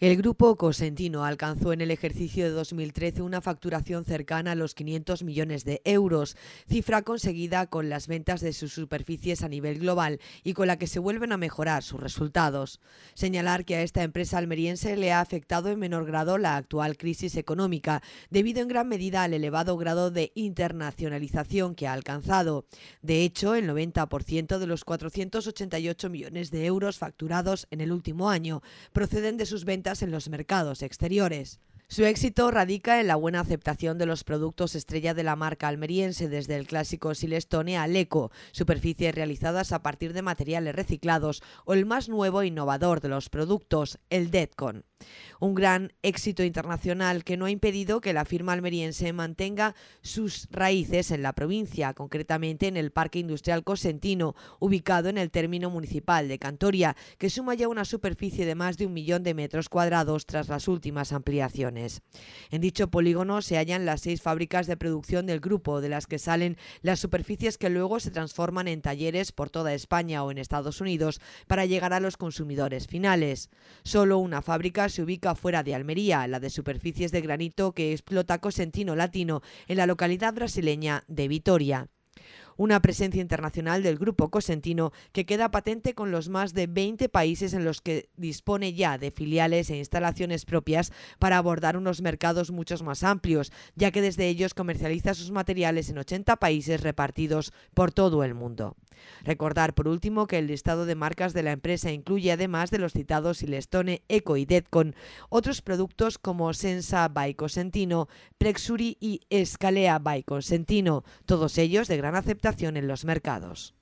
El grupo Cosentino alcanzó en el ejercicio de 2013 una facturación cercana a los 500 millones de euros, cifra conseguida con las ventas de sus superficies a nivel global y con la que se vuelven a mejorar sus resultados. Señalar que a esta empresa almeriense le ha afectado en menor grado la actual crisis económica, debido en gran medida al elevado grado de internacionalización que ha alcanzado. De hecho, el 90% de los 488 millones de euros facturados en el último año proceden de sus ventas en los mercados exteriores. Su éxito radica en la buena aceptación de los productos estrella de la marca almeriense, desde el clásico Silestone al Eco, superficies realizadas a partir de materiales reciclados o el más nuevo e innovador de los productos, el Deadcon. Un gran éxito internacional que no ha impedido que la firma almeriense mantenga sus raíces en la provincia, concretamente en el Parque Industrial Cosentino, ubicado en el término municipal de Cantoria, que suma ya una superficie de más de un millón de metros cuadrados tras las últimas ampliaciones. En dicho polígono se hallan las seis fábricas de producción del grupo, de las que salen las superficies que luego se transforman en talleres por toda España o en Estados Unidos para llegar a los consumidores finales. Solo una fábrica se ubica fuera de Almería, la de superficies de granito que explota Cosentino Latino en la localidad brasileña de Vitoria. Una presencia internacional del grupo cosentino que queda patente con los más de 20 países en los que dispone ya de filiales e instalaciones propias para abordar unos mercados muchos más amplios, ya que desde ellos comercializa sus materiales en 80 países repartidos por todo el mundo. Recordar, por último, que el listado de marcas de la empresa incluye, además de los citados Silestone, Eco y Deadcon, otros productos como Sensa by Cosentino, y Escalea by todos ellos de gran aceptación en los mercados.